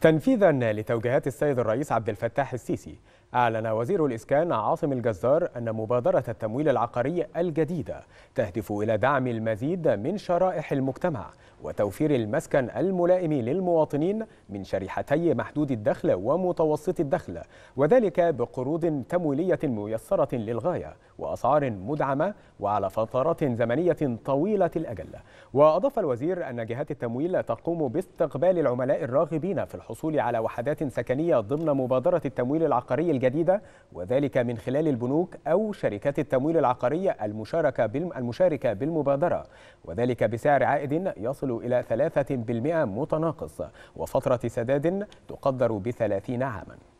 تنفيذا لتوجيهات السيد الرئيس عبد الفتاح السيسي أعلن وزير الإسكان عاصم الجزار أن مبادرة التمويل العقاري الجديدة تهدف إلى دعم المزيد من شرائح المجتمع وتوفير المسكن الملائم للمواطنين من شريحتي محدود الدخل ومتوسط الدخل وذلك بقروض تمويلية ميسرة للغاية وأسعار مدعمة وعلى فترات زمنية طويلة الأجل وأضاف الوزير أن جهات التمويل تقوم باستقبال العملاء الراغبين في الحصول على وحدات سكنية ضمن مبادرة التمويل العقاري الجديدة وذلك من خلال البنوك أو شركات التمويل العقاري المشاركة بالمبادرة وذلك بسعر عائد يصل إلى 3% متناقص وفترة سداد تقدر ب 30 عاماً